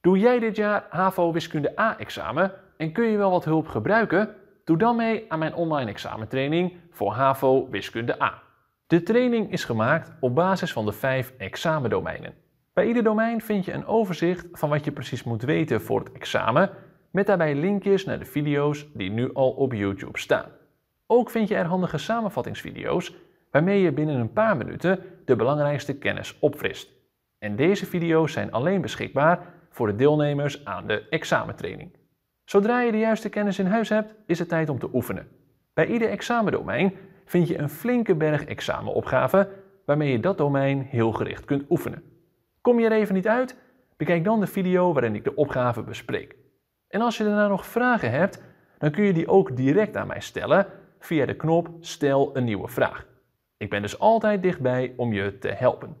Doe jij dit jaar HAVO Wiskunde A-examen en kun je wel wat hulp gebruiken? Doe dan mee aan mijn online examentraining voor HAVO Wiskunde A. De training is gemaakt op basis van de vijf examendomeinen. Bij ieder domein vind je een overzicht van wat je precies moet weten voor het examen, met daarbij linkjes naar de video's die nu al op YouTube staan. Ook vind je er handige samenvattingsvideo's waarmee je binnen een paar minuten de belangrijkste kennis opfrist. En deze video's zijn alleen beschikbaar voor de deelnemers aan de examentraining. Zodra je de juiste kennis in huis hebt, is het tijd om te oefenen. Bij ieder examendomein vind je een flinke berg examenopgaven waarmee je dat domein heel gericht kunt oefenen. Kom je er even niet uit? Bekijk dan de video waarin ik de opgave bespreek. En als je daarna nog vragen hebt, dan kun je die ook direct aan mij stellen via de knop Stel een nieuwe vraag. Ik ben dus altijd dichtbij om je te helpen.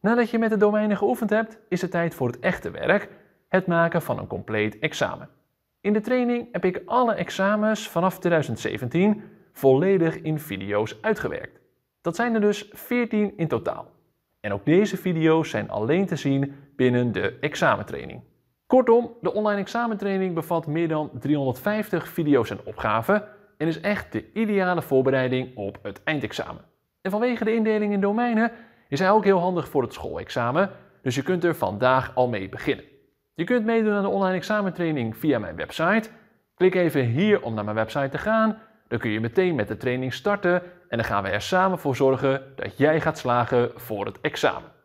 Nadat je met de domeinen geoefend hebt, is het tijd voor het echte werk, het maken van een compleet examen. In de training heb ik alle examens vanaf 2017 volledig in video's uitgewerkt. Dat zijn er dus 14 in totaal. En ook deze video's zijn alleen te zien binnen de examentraining. Kortom, de online examentraining bevat meer dan 350 video's en opgaven en is echt de ideale voorbereiding op het eindexamen. En vanwege de indeling in domeinen die zijn ook heel handig voor het schoolexamen, dus je kunt er vandaag al mee beginnen. Je kunt meedoen aan de online examentraining via mijn website. Klik even hier om naar mijn website te gaan. Dan kun je meteen met de training starten en dan gaan we er samen voor zorgen dat jij gaat slagen voor het examen.